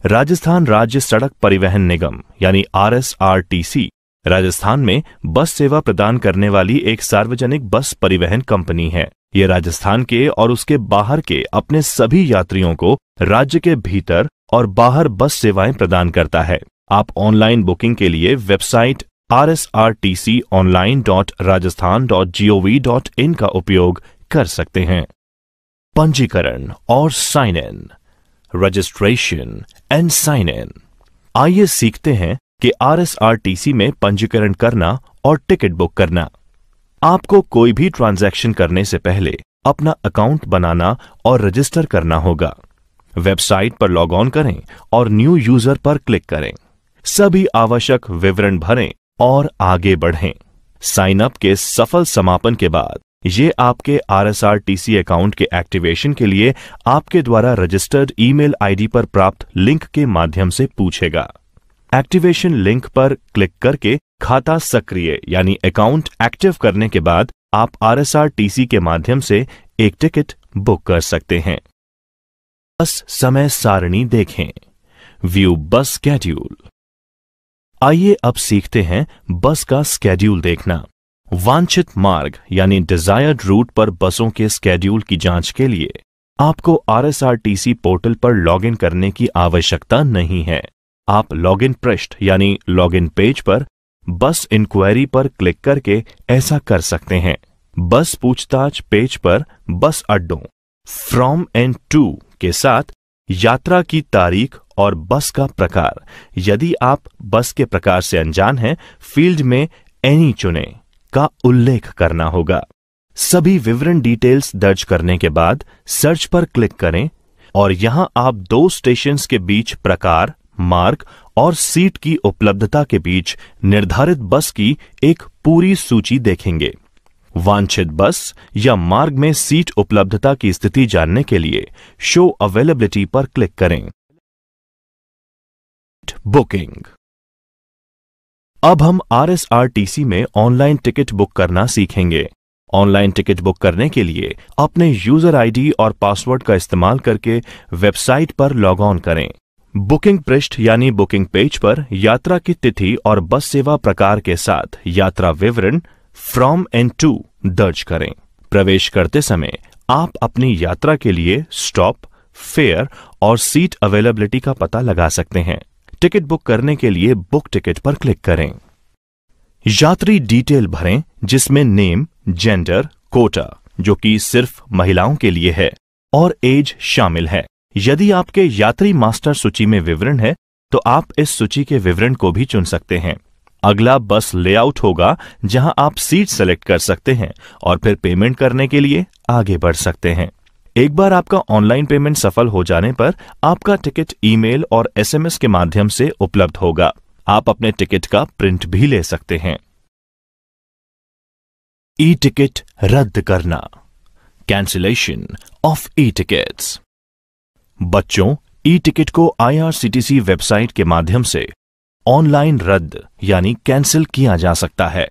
[SPEAKER 1] राजस्थान राज्य सड़क परिवहन निगम यानी R S R T C Rajasthan में बस सेवा प्रदान करने वाली एक सार्वजनिक बस परिवहन कंपनी है ये राजस्थान के और उसके बाहर के अपने सभी यात्रियों को राज्य के भीतर और बाहर बस सेवाएं प्रदान करता है आप ऑनलाइन बुकिंग के लिए वेबसाइट rsrtconline.rajasthan.gov.in का उपयोग कर सकते हैं पंजीकरण और sign in registration and sign in आइए सीखते हैं कि आरएसआरटीसी में पंजीकरण करना और टिकट बुक करना आपको कोई भी ट्रांजैक्शन करने से पहले अपना अकाउंट बनाना और रजिस्टर करना होगा वेबसाइट पर लॉग ऑन करें और न्यू यूजर पर क्लिक करें सभी आवश्यक विवरण भरें और आगे बढ़ें साइन अप के सफल समापन के बाद ये आपके टी सी अकाउंट के एक्टिवेशन के लिए आपके द्वारा रजिस्टर्ड ईमेल आईडी पर प्राप्त लिंक के माध्यम से पूछेगा एक्टिवेशन लिंक पर क्लिक करके खाता सक्रिय यानी अकाउंट एक्टिव करने के बाद आप टी सी के माध्यम से एक टिकट बुक कर सकते हैं बस समय सारणी देखें व्यू बस स्केड्यूल आइए अब सीखते हैं बस का स्केड्यूल देखना वांछित मार्ग यानी डिजायर्ड रूट पर बसों के स्केड्यूल की जांच के लिए आपको आरएसआरटीसी पोर्टल पर लॉगिन करने की आवश्यकता नहीं है आप लॉगिन पृष्ठ यानी लॉगिन पेज पर बस इंक्वायरी पर क्लिक करके ऐसा कर सकते हैं बस पूछताछ पेज पर बस अड्डों फ्रॉम एंड टू के साथ यात्रा की तारीख और बस का प्रकार यदि आप बस के प्रकार से अनजान हैं फील्ड में एनी चुने का उल्लेख करना होगा सभी विवरण डिटेल्स दर्ज करने के बाद सर्च पर क्लिक करें और यहां आप दो स्टेशन के बीच प्रकार मार्ग और सीट की उपलब्धता के बीच निर्धारित बस की एक पूरी सूची देखेंगे वांछित बस या मार्ग में सीट उपलब्धता की स्थिति जानने के लिए शो अवेलेबिलिटी पर क्लिक करें बुकिंग अब हम आरएसआरटीसी में ऑनलाइन टिकट बुक करना सीखेंगे ऑनलाइन टिकट बुक करने के लिए अपने यूजर आईडी और पासवर्ड का इस्तेमाल करके वेबसाइट पर लॉग ऑन करें बुकिंग पृष्ठ यानी बुकिंग पेज पर यात्रा की तिथि और बस सेवा प्रकार के साथ यात्रा विवरण फ्रॉम एंड टू दर्ज करें प्रवेश करते समय आप अपनी यात्रा के लिए स्टॉप फेयर और सीट अवेलेबिलिटी का पता लगा सकते हैं टिकट बुक करने के लिए बुक टिकट पर क्लिक करें यात्री डिटेल भरें जिसमें नेम जेंडर कोटा जो कि सिर्फ महिलाओं के लिए है और एज शामिल है यदि आपके यात्री मास्टर सूची में विवरण है तो आप इस सूची के विवरण को भी चुन सकते हैं अगला बस लेआउट होगा जहां आप सीट सेलेक्ट कर सकते हैं और फिर पेमेंट करने के लिए आगे बढ़ सकते हैं एक बार आपका ऑनलाइन पेमेंट सफल हो जाने पर आपका टिकट ईमेल और एसएमएस के माध्यम से उपलब्ध होगा आप अपने टिकट का प्रिंट भी ले सकते हैं ई टिकट रद्द करना कैंसिलेशन ऑफ ई टिकट्स बच्चों ई टिकट को आईआरसीटीसी वेबसाइट के माध्यम से ऑनलाइन रद्द यानी कैंसिल किया जा सकता है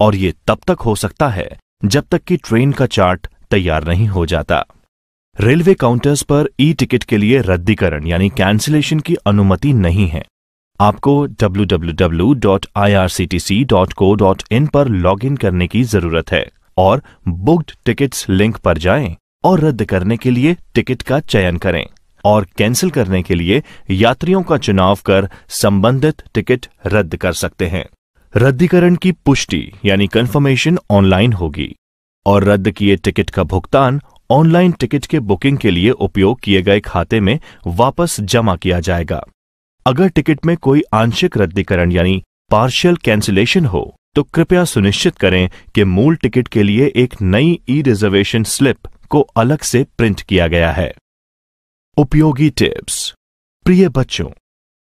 [SPEAKER 1] और ये तब तक हो सकता है जब तक कि ट्रेन का चार्ट तैयार नहीं हो जाता रेलवे काउंटर्स पर ई टिकट के लिए रद्दीकरण यानी कैंसिलेशन की अनुमति नहीं है आपको www.irctc.co.in पर लॉगिन करने की जरूरत है और बुक्ड टिकट्स लिंक पर जाएं और रद्द करने के लिए टिकट का चयन करें और कैंसिल करने के लिए यात्रियों का चुनाव कर संबंधित टिकट रद्द कर सकते हैं रद्दीकरण की पुष्टि यानी कंफर्मेशन ऑनलाइन होगी और रद्द किए टिकट का भुगतान ऑनलाइन टिकट के बुकिंग के लिए उपयोग किए गए खाते में वापस जमा किया जाएगा अगर टिकट में कोई आंशिक रद्दीकरण यानी पार्शियल कैंसिलेशन हो तो कृपया सुनिश्चित करें कि मूल टिकट के लिए एक नई ई रिजर्वेशन स्लिप को अलग से प्रिंट किया गया है उपयोगी टिप्स प्रिय बच्चों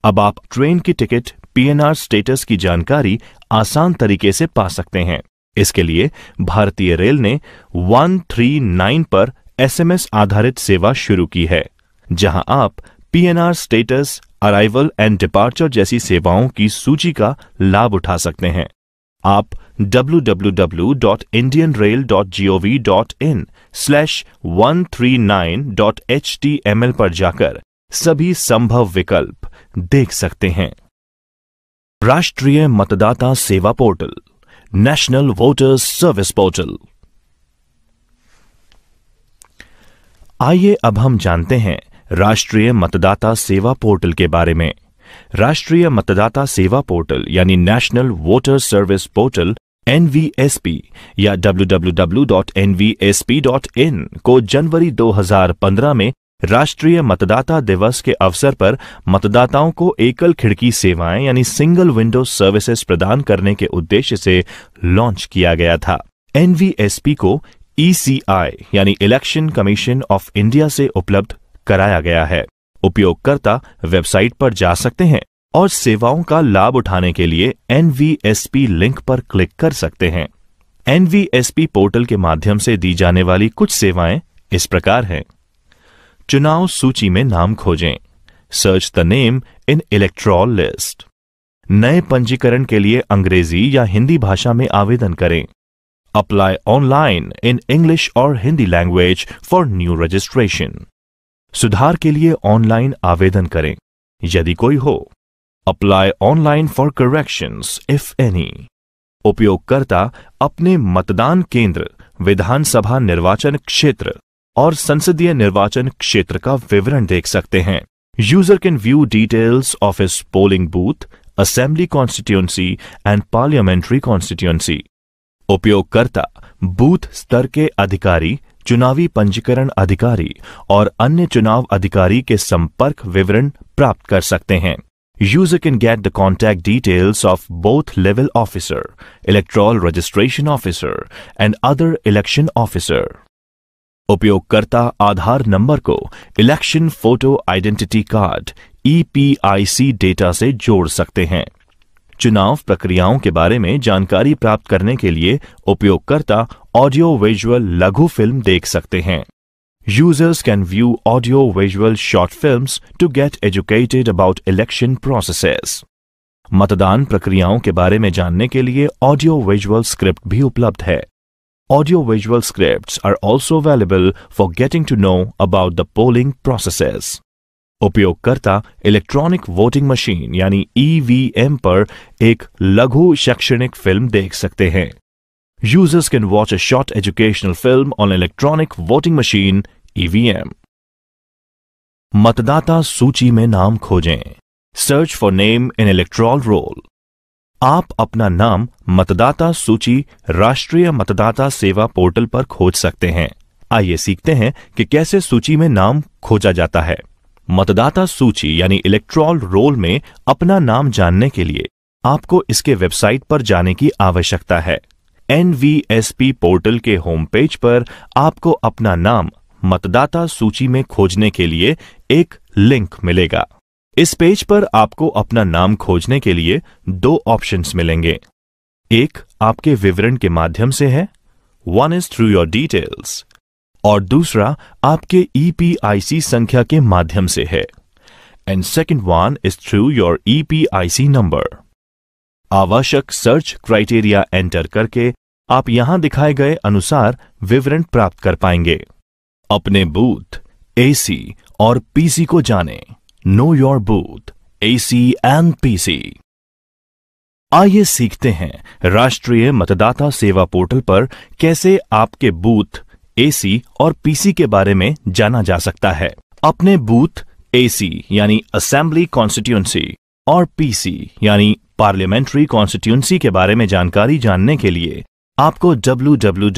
[SPEAKER 1] अब आप ट्रेन की टिकट पीएनआर स्टेटस की जानकारी आसान तरीके से पा सकते हैं इसके लिए भारतीय रेल ने 139 पर एसएमएस आधारित सेवा शुरू की है जहां आप PNR status arrival and departure जैसी सेवाओं की सूची का लाभ उठा सकते हैं आप www.indianrail.gov.in/139.html पर जाकर सभी संभव विकल्प देख सकते हैं राष्ट्रीय मतदाता सेवा portal national voters service portal आइए अब हम जानते हैं राष्ट्रीय मतदाता सेवा पोर्टल के बारे में राष्ट्रीय मतदाता सेवा पोर्टल यानी national voter service portal NVSP या www.nvsp.in को जनवरी 2015 में राष्ट्रीय मतदाता दिवस के अवसर पर मतदाताओं को एकल खिड़की सेवाएं यानी सिंगल विंडो सर्विसेज प्रदान करने के उद्देश्य से लॉन्च किया गया था एनवीएसपी को ईसीआई e यानी इलेक्शन कमीशन ऑफ इंडिया से उपलब्ध कराया गया है उपयोगकर्ता वेबसाइट पर जा सकते हैं और सेवाओं का लाभ उठाने के लिए एनवीएसपी लिंक पर क्लिक कर सकते हैं एनवीएसपी पोर्टल के माध्यम से दी जाने वाली कुछ सेवाएं इस प्रकार हैं चुनाव सूची में नाम खोजें search the name in electoral list नए पंजीकरण के लिए अंग्रेजी या हिंदी भाषा में आवेदन करें अप्लाई ऑनलाइन इन इंग्लिश और Hindi language for new registration सुधार के लिए ऑनलाइन आवेदन करें यदि कोई हो apply online for corrections if any उपयोगकर्ता अपने मतदान केंद्र विधानसभा निर्वाचन क्षेत्र और संसदीय निर्वाचन क्षेत्र का विवरण देख सकते हैं user can view details of his polling booth assembly constituency and parliamentary constituency उपयोगकर्ता बूथ स्तर के अधिकारी चुनावी पंजीकरण अधिकारी और अन्य चुनाव अधिकारी के संपर्क विवरण प्राप्त कर सकते हैं user can get the contact details of booth level officer electoral registration officer and other election officer उपयोगकर्ता आधार नंबर को election photo identity card EPIC data से जोड़ सकते हैं चुनाव प्रक्रियाओं के बारे में जानकारी प्राप्त करने के लिए उपयोगकर्ता ऑडियो विजुअल लघु फिल्म देख सकते हैं users can view audio visual short film to get educated about election processes मतदान प्रक्रियाओं के बारे में जानने के लिए ऑडियो विजुअल स्क्रिप्ट भी उपलब्ध है audiovisual scripts are also available for getting to know about the polling processes. उपयोगकर्ता इलेक्ट्रॉनिक वोटिंग मशीन यानी ईवीएम e पर एक लघु शैक्षणिक फिल्म देख सकते हैं users can watch a short educational film on electronic voting machine EVM मतदाता सूची में नाम खोजें search for name in electoral roll आप अपना नाम मतदाता सूची राष्ट्रीय मतदाता सेवा पोर्टल पर खोज सकते हैं आइए सीखते हैं कि कैसे सूची में नाम खोजा जाता है मतदाता सूची यानी इलेक्ट्रॉल रोल में अपना नाम जानने के लिए आपको इसके वेबसाइट पर जाने की आवश्यकता है एनवीएसपी पोर्टल के होम पेज पर आपको अपना नाम मतदाता सूची में खोजने के लिए एक लिंक मिलेगा इस पेज पर आपको अपना नाम खोजने के लिए दो ऑप्शंस मिलेंगे एक आपके विवरण के माध्यम से है one is through your details और दूसरा आपके ईपीआईसी e संख्या के माध्यम से है and second one is through your EPIC number आवश्यक सर्च क्राइटेरिया एंटर करके आप यहां दिखाए गए अनुसार विवरण प्राप्त कर पाएंगे अपने बूथ एसी और पीसी को जानें। Know your booth AC and PC आइए सीखते हैं राष्ट्रीय मतदाता सेवा पोर्टल पर कैसे आपके बूथ एसी और पीसी के बारे में जाना जा सकता है अपने बूथ एसी यानी असेंबली कॉन्स्टिट्यूंसी और पीसी यानी पार्लियामेंट्री कॉन्स्टिट्यूंसी के बारे में जानकारी जानने के लिए आपको www.nvsp.in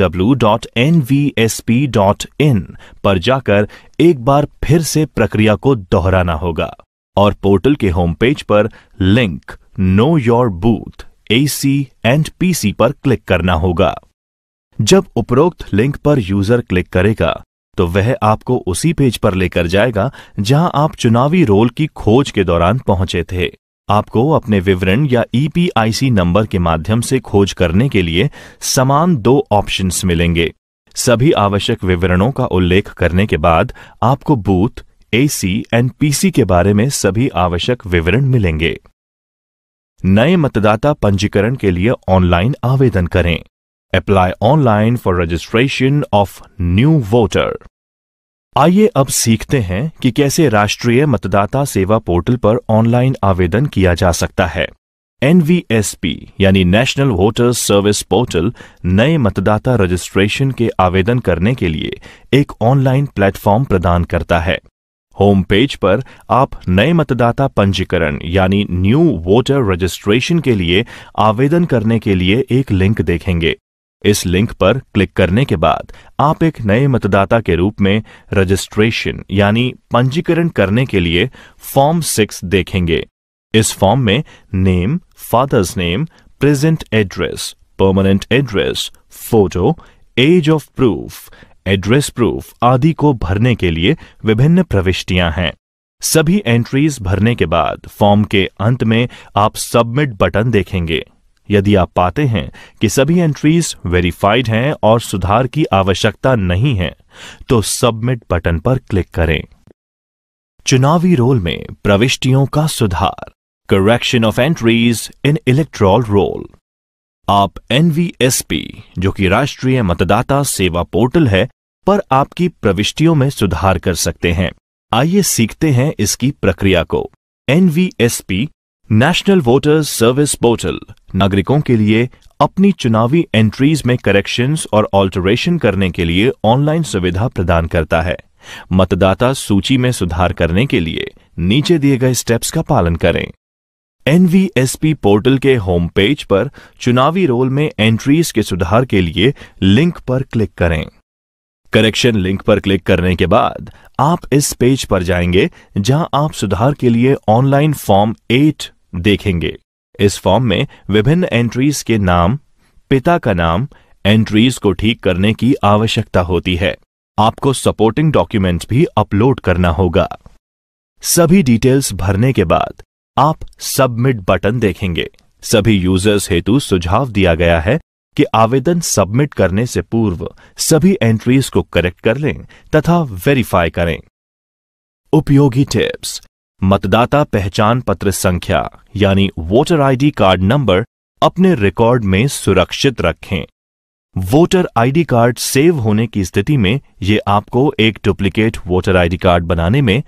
[SPEAKER 1] पर जाकर एक बार फिर से प्रक्रिया को दोहराना होगा और पोर्टल के होम पेज पर link know your booth AC and PC पर क्लिक करना होगा जब उपरोक्त लिंक पर यूजर क्लिक करेगा तो वह आपको उसी पेज पर लेकर जाएगा जहां आप चुनावी रोल की खोज के दौरान पहुंचे थे आपको अपने विवरण या ईपीआईसी e नंबर के माध्यम से खोज करने के लिए समान दो ऑप्शंस मिलेंगे सभी आवश्यक विवरणों का उल्लेख करने के बाद आपको बूथ एसी एंड पीसी के बारे में सभी आवश्यक विवरण मिलेंगे नए मतदाता पंजीकरण के लिए ऑनलाइन आवेदन करें apply online for registration of new voter आइए अब सीखते हैं कि कैसे राष्ट्रीय मतदाता सेवा पोर्टल पर ऑनलाइन आवेदन किया जा सकता है एनवीएसपी यानी नेशनल वोटर सर्विस पोर्टल नए मतदाता रजिस्ट्रेशन के आवेदन करने के लिए एक ऑनलाइन प्लेटफॉर्म प्रदान करता है होम पेज पर आप नए मतदाता पंजीकरण यानी न्यू वोटर रजिस्ट्रेशन के लिए आवेदन करने के लिए एक लिंक देखेंगे इस लिंक पर क्लिक करने के बाद आप एक नए मतदाता के रूप में रजिस्ट्रेशन यानी पंजीकरण करने के लिए फॉर्म सिक्स देखेंगे इस फॉर्म में name father's name present address permanent address photo age of proof address proof आदि को भरने के लिए विभिन्न प्रविष्टियां हैं सभी एंट्रीज भरने के बाद फॉर्म के अंत में आप सबमिट बटन देखेंगे यदि आप पाते हैं कि सभी एंट्रीज वेरीफाइड हैं और सुधार की आवश्यकता नहीं है तो सबमिट बटन पर क्लिक करें चुनावी रोल में प्रविष्टियों का सुधार correction of entries in electoral roll आप एनवीएसपी जो कि राष्ट्रीय मतदाता सेवा पोर्टल है पर आपकी प्रविष्टियों में सुधार कर सकते हैं आइए सीखते हैं इसकी प्रक्रिया को NVSP national voters service portal नागरिकों के लिए अपनी चुनावी एंट्रीज में करेक्शंस और ऑल्टरेशन करने के लिए ऑनलाइन सुविधा प्रदान करता है मतदाता सूची में सुधार करने के लिए नीचे दिए गए स्टेप्स का पालन करें एनवीएसपी पोर्टल के होम पेज पर चुनावी रोल में एंट्रीज के सुधार के लिए लिंक पर क्लिक करें करेक्शन लिंक पर क्लिक करने के बाद आप इस पेज पर जाएंगे जहां आप सुधार के लिए ऑनलाइन फॉर्म एट देखेंगे इस फॉर्म में विभिन्न एंट्रीज के नाम पिता का नाम एंट्रीज को ठीक करने की आवश्यकता होती है आपको सपोर्टिंग डॉक्यूमेंट भी अपलोड करना होगा सभी डिटेल्स भरने के बाद आप सबमिट बटन देखेंगे सभी यूजर्स हेतु सुझाव दिया गया है कि आवेदन सबमिट करने से पूर्व सभी एंट्रीज को करेक्ट कर लें तथा वेरीफाई करें उपयोगी टिप्स मतदाता पहचान पत्र संख्या यानी वोटर आईडी कार्ड नंबर अपने रिकॉर्ड में सुरक्षित रखें वोटर आईडी कार्ड सेव होने की स्थिति में यह आपको एक डुप्लीकेट वोटर आईडी कार्ड बनाने में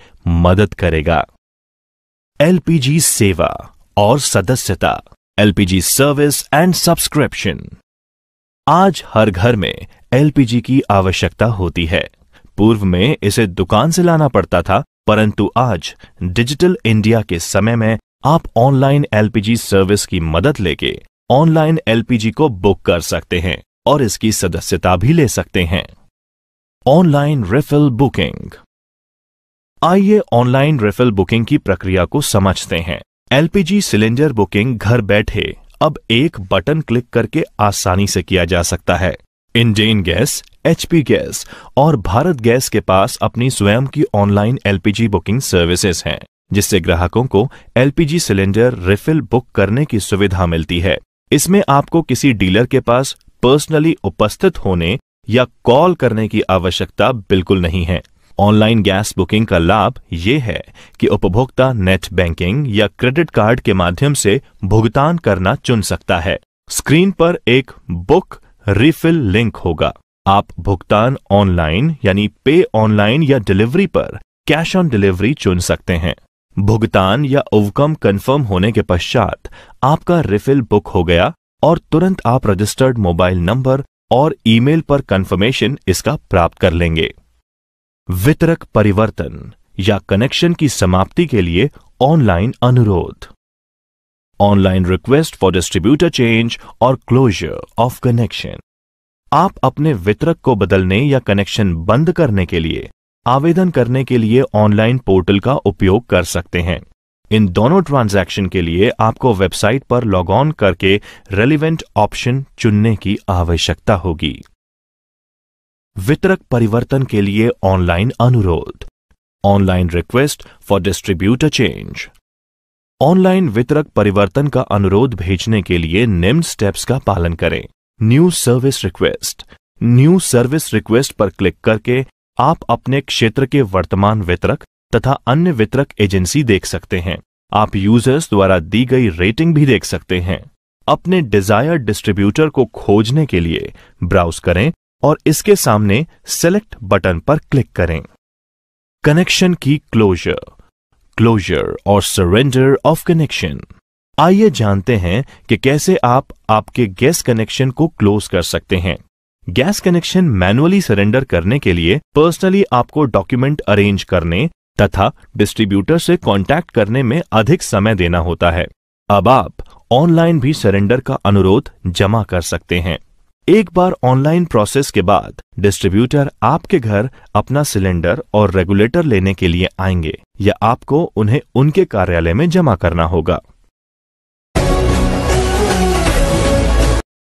[SPEAKER 1] मदद करेगा एलपीजी सेवा और सदस्यता एलपीजी सर्विस एंड सब्सक्रिप्शन आज हर घर में एलपीजी की आवश्यकता होती है पूर्व में इसे दुकान से लाना पड़ता था परंतु आज डिजिटल इंडिया के समय में आप ऑनलाइन एलपीजी सर्विस की मदद लेके ऑनलाइन एलपीजी को बुक कर सकते हैं और इसकी सदस्यता भी ले सकते हैं ऑनलाइन रेफल बुकिंग आइए ऑनलाइन रेफल बुकिंग की प्रक्रिया को समझते हैं एलपीजी सिलेंडर बुकिंग घर बैठे अब एक बटन क्लिक करके आसानी से किया जा सकता है इंडेन गैस एचपी गैस और भारत गैस के पास अपनी स्वयं की ऑनलाइन एलपीजी बुकिंग सर्विसेज हैं जिससे ग्राहकों को एलपीजी सिलेंडर रिफिल बुक करने की सुविधा मिलती है इसमें आपको किसी डीलर के पास पर्सनली उपस्थित होने या कॉल करने की आवश्यकता बिल्कुल नहीं है ऑनलाइन गैस बुकिंग का लाभ ये है कि उपभोक्ता नेट बैंकिंग या क्रेडिट कार्ड के माध्यम से भुगतान करना चुन सकता है स्क्रीन पर एक बुक रिफिल लिंक होगा आप भुगतान ऑनलाइन यानी पे ऑनलाइन या डिलीवरी पर कैश ऑन डिलीवरी चुन सकते हैं भुगतान या ओवकम कन्फर्म होने के पश्चात आपका रिफिल बुक हो गया और तुरंत आप रजिस्टर्ड मोबाइल नंबर और ईमेल पर कंफर्मेशन इसका प्राप्त कर लेंगे वितरक परिवर्तन या कनेक्शन की समाप्ति के लिए ऑनलाइन अनुरोध online request for distributor change और क्लोजर ऑफ कनेक्शन आप अपने वितरक को बदलने या कनेक्शन बंद करने के लिए आवेदन करने के लिए ऑनलाइन पोर्टल का उपयोग कर सकते हैं इन दोनों ट्रांजैक्शन के लिए आपको वेबसाइट पर लॉग ऑन करके रेलिवेंट ऑप्शन चुनने की आवश्यकता होगी वितरक परिवर्तन के लिए ऑनलाइन अनुरोध online request for distributor change online वितरक परिवर्तन का अनुरोध भेजने के लिए निम्न स्टेप्स का पालन करें new service request new service request पर क्लिक करके आप अपने क्षेत्र के वर्तमान वितरक तथा अन्य वितरक एजेंसी देख सकते हैं आप यूजर्स द्वारा दी गई रेटिंग भी देख सकते हैं अपने डिजायर डिस्ट्रीब्यूटर को खोजने के लिए ब्राउज करें और इसके सामने सेलेक्ट बटन पर क्लिक करें कनेक्शन की क्लोजर क्लोजर और सरेंडर ऑफ कनेक्शन आइए जानते हैं कि कैसे आप आपके गैस कनेक्शन को क्लोज कर सकते हैं गैस कनेक्शन मैनुअली सरेंडर करने के लिए पर्सनली आपको डॉक्यूमेंट अरेंज करने तथा डिस्ट्रीब्यूटर से कांटेक्ट करने में अधिक समय देना होता है अब आप ऑनलाइन भी सरेंडर का अनुरोध जमा कर सकते हैं एक बार ऑनलाइन प्रोसेस के बाद डिस्ट्रीब्यूटर आपके घर अपना सिलेंडर और रेगुलेटर लेने के लिए आएंगे या आपको उन्हें उनके कार्यालय में जमा करना होगा